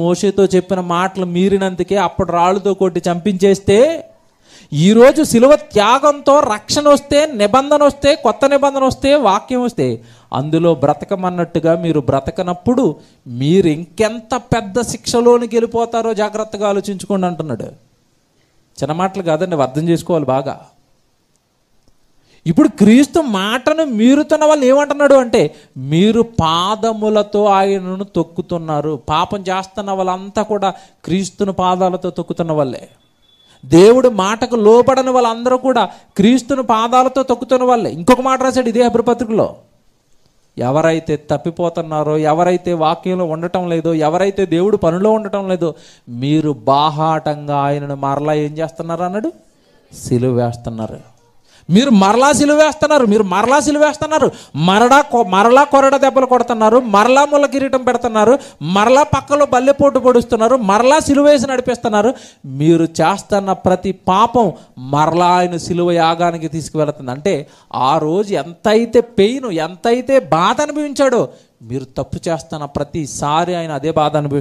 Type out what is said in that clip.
మోసేతో చెప్పిన మాటలు మీరినందుకే అప్పుడు రాళ్ళతో కొట్టి చంపించేస్తే ఈరోజు సిలువ త్యాగంతో రక్షణ వస్తే నిబంధన వస్తే కొత్త నిబంధన వస్తే వాక్యం వస్తే అందులో బ్రతకమన్నట్టుగా మీరు బ్రతకనప్పుడు మీరు ఇంకెంత పెద్ద శిక్షలోనికి వెళ్ళిపోతారో జాగ్రత్తగా ఆలోచించుకోండి అంటున్నాడు చిన్న మాటలు కాదండి అర్థం చేసుకోవాలి బాగా ఇప్పుడు క్రీస్తు మాటను మీరుతున్న వాళ్ళు ఏమంటున్నాడు అంటే మీరు పాదములతో ఆయనను తొక్కుతున్నారు పాపం చేస్తున్న వాళ్ళంతా కూడా క్రీస్తును పాదాలతో తొక్కుతున్న వాళ్ళే దేవుడు మాటకు లోబడని వాళ్ళందరూ కూడా క్రీస్తును పాదాలతో తొక్కుతున్న వాళ్ళే ఇంకొక మాట రాశాడు ఇదే అభిపత్రికలో ఎవరైతే తప్పిపోతున్నారో ఎవరైతే వాక్యంలో ఉండటం లేదో ఎవరైతే దేవుడు పనిలో ఉండటం లేదో మీరు బాహాటంగా ఆయనను మరలా ఏం చేస్తున్నారు అన్నాడు సిలువేస్తున్నారు మీరు మరలా సిలువేస్తున్నారు మీరు మరలా సిలువేస్తున్నారు మరడా మరలా కొరడ దెబ్బలు కొడుతున్నారు మరలా ముళ్ళ కిరీటం పెడుతున్నారు మరలా పక్కలో బల్లెపోటు పొడుస్తున్నారు మరలా సిలువేసి నడిపిస్తున్నారు మీరు చేస్తున్న ప్రతి పాపం మరలా ఆయన సిలువ యాగానికి తీసుకువెళుతుంది అంటే ఆ రోజు ఎంతైతే పెయిన్ ఎంతైతే బాధ అనుభవించాడో మీరు తప్పు చేస్తున్న ప్రతిసారి ఆయన అదే బాధ అనుభవిస్తారు